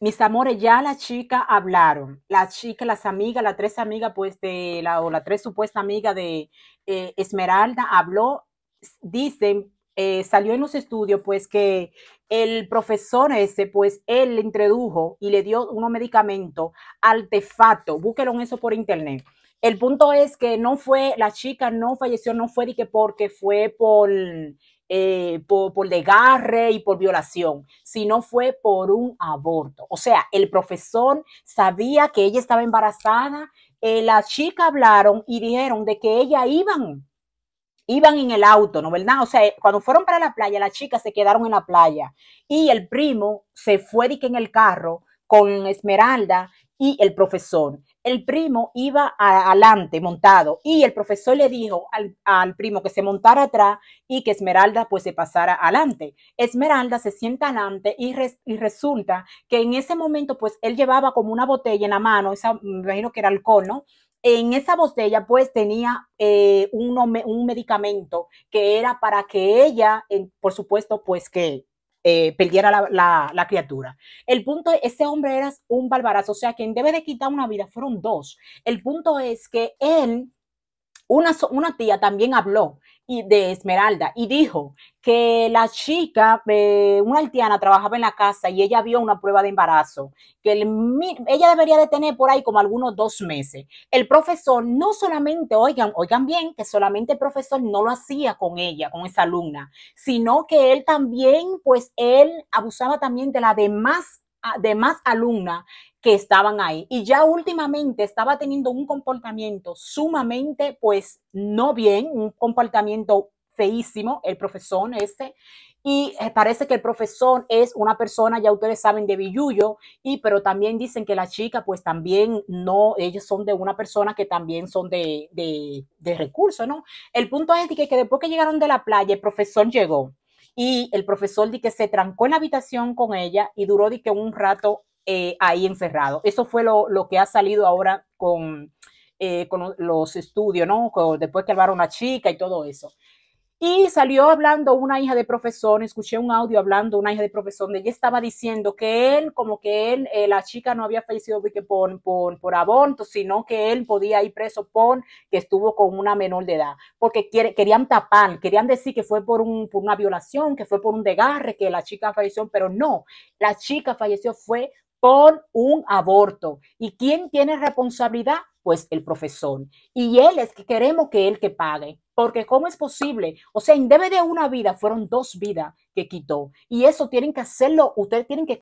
mis amores, ya las chicas hablaron, las chicas, las amigas, las tres amigas, pues de la o la tres supuesta amiga de eh, Esmeralda habló, dicen, eh, salió en los estudios, pues que el profesor ese, pues él le introdujo y le dio unos medicamentos artefacto, búsquenlo eso por internet. El punto es que no fue, la chica no falleció, no fue de que porque fue por eh, por, desgarre y por violación, sino fue por un aborto. O sea, el profesor sabía que ella estaba embarazada, eh, las chicas hablaron y dijeron de que ella iban, iban en el auto, ¿no verdad? O sea, eh, cuando fueron para la playa, las chicas se quedaron en la playa y el primo se fue en el carro con Esmeralda y el profesor el primo iba adelante montado y el profesor le dijo al, primo que se montara atrás y que Esmeralda pues se pasara adelante. Esmeralda se sienta adelante y, resulta que en ese momento pues él llevaba como una botella en la mano, esa, me imagino que era alcohol, ¿no? en esa botella pues tenía eh, un, un, medicamento que era para que ella, por supuesto, pues que eh, perdiera la, criatura. El punto es, ese hombre era un barbarazo, o sea, quien debe de quitar una vida fueron dos. El punto es que él, una tía también habló de Esmeralda y dijo que la chica, eh, una altiana, trabajaba en la casa y ella vio una prueba de embarazo, que ella debería de tener por ahí como algunos dos meses. El profesor no solamente, oigan, oigan bien, que solamente el profesor no lo hacía con ella, con esa alumna, sino que él también, pues él abusaba también de la demás demás alumnas que estaban ahí. Y ya últimamente estaba teniendo un comportamiento sumamente, pues, no bien, un comportamiento feísimo, el profesor este, y eh, parece que el profesor es una persona, ya ustedes saben, de Billuyo, y pero también dicen que la chica, pues también no, ellos son de una persona que también son de, de, de recursos, ¿no? El punto es que, que después que llegaron de la playa, el profesor llegó y el profesor di que se trancó en la habitación con ella y duró di que un rato eh, ahí encerrado. Eso fue lo, que ha salido ahora con, eh, con los estudios, ¿no? Después que alvaron a una chica y todo eso. Y salió hablando una hija de profesor, escuché un audio hablando una hija de profesor, donde ella estaba diciendo que él, como que él, eh, la chica no había fallecido por, por, por aborto, sino que él podía ir preso por que estuvo con una menor de edad, porque querían tapar, querían decir que fue por, un, por una violación, que fue por un desgarre, que la chica falleció, pero no, la chica falleció fue por un aborto. ¿Y quién tiene responsabilidad? Pues el profesor. Y él es que queremos que él que pague. Porque ¿cómo es posible? O sea, en debe de una vida, fueron dos vidas que quitó. Y eso tienen que hacerlo, ustedes tienen que